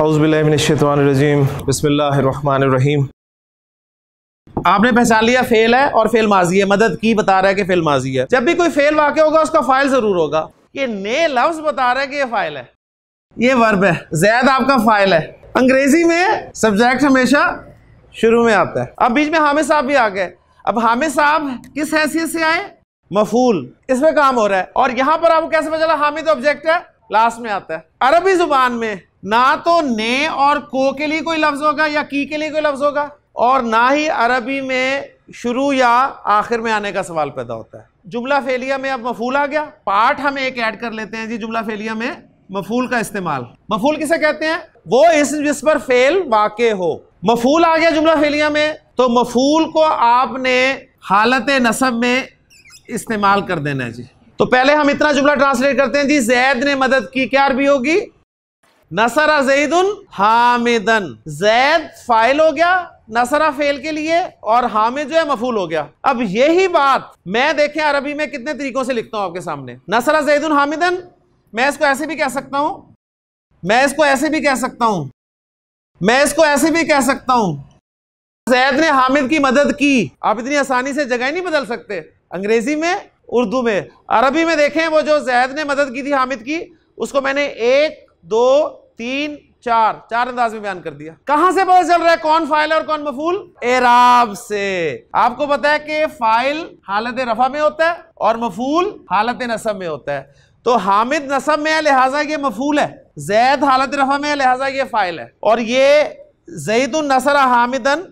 अउज़बिल्लिनशतवानरजीम बसमीम आपने पहचान लिया फेल है और फेल माजी है मदद की बता रहा है कि फेल माजी है जब भी कोई फेल वाक्य होगा उसका फाइल ज़रूर होगा ये नए लफ्ज़ बता रहा है कि ये फाइल है ये वर्ब है जैद आपका फाइल है अंग्रेज़ी में सब्जेक्ट हमेशा शुरू में आता है अब बीच में हामिद साहब भी आ गए अब हामिद साहब किस हैसियत से आए मफूल इसमें काम हो रहा है और यहाँ पर आपको कैसे पता चला हामिद ऑब्जेक्ट है लास्ट में आता है अरबी जुबान में ना तो ने और को के लिए कोई लफ्ज़ होगा या की के लिए कोई लफ्ज़ होगा और ना ही अरबी में शुरू या आखिर में आने का सवाल पैदा होता है जुमला फेलिया में अब मफूल आ गया पार्ट हम एक ऐड कर लेते हैं जी जुमला फेलिया में मफूल का इस्तेमाल मफूल किसे कहते हैं वो इस जिस पर फेल वाक़ हो मफूल आ गया जुमला फेलिया में तो मफूल को आपने हालत नसब में इस्तेमाल कर देना है जी तो पहले हम इतना जुमला ट्रांसलेट करते हैं जी जैद ने मदद की क्या अरबी होगी नसरा जैदुन हामिदन जैद फाइल हो गया नसरा फेल के लिए और हामिद जो है मफूल हो गया अब यही बात मैं देखें अरबी में कितने तरीकों से लिखता हूं आपके सामने नसरा जैदुन हामिदन मैं इसको ऐसे भी कह सकता हूं मैं इसको ऐसे भी कह सकता हूं मैं इसको ऐसे भी कह सकता हूं जैद ने हामिद की मदद की आप इतनी आसानी से जगह नहीं बदल सकते अंग्रेजी में उर्दू में अरबी में देखें वो जो जैद ने मदद की थी हामिद की उसको मैंने एक दो तीन चार चार अंदाज में बयान कर दिया कहां से पता चल रहा है कौन फाइल और कौन मफूल एराब से आपको पता है कि फाइल हालत रफा में होता है और मफूल हालत नसब में होता है तो हामिद नसब में है लिहाजा ये मफूल है जैद हालत रफा में है लिहाजा ये फाइल है और ये जईदुल नसर हामिदन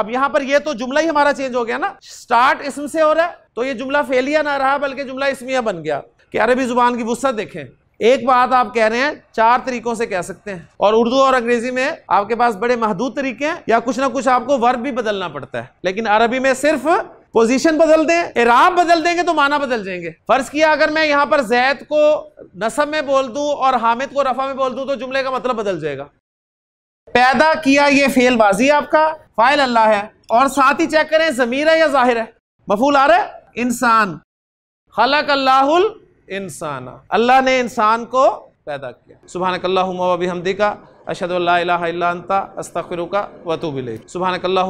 अब यहां पर ये तो जुमला ही हमारा चेंज हो गया ना स्टार्ट इसम से हो रहा है तो ये जुमला फेलिया ना रहा बल्कि जुमला इसमिया बन गया कि अरबी जुबान की वसत देखें एक बात आप कह रहे हैं चार तरीकों से कह सकते हैं और उर्दू और अंग्रेजी में आपके पास बड़े महदूद तरीके हैं या कुछ ना कुछ आपको वर्ब भी बदलना पड़ता है लेकिन अरबी में सिर्फ पोजीशन बदल दें इराब बदल देंगे तो माना बदल जाएंगे फर्ज किया अगर मैं यहाँ पर जैद को नसब में बोल दूं और हामिद को रफा में बोल दूं तो जुमले का मतलब बदल जाएगा पैदा किया ये फेल बाजी आपका फाइल अल्लाह है और साथ ही चेक करें जमीर है या जाहिर है मफूल आ रहा है इंसान खलक अल्लाहुल इंसाना अल्लाह ने इंसान को पैदा किया सुबहानकल्ला हमदिका अशद अल्ला अस्तफ़िर का वतूबिल सुबहानकल्ला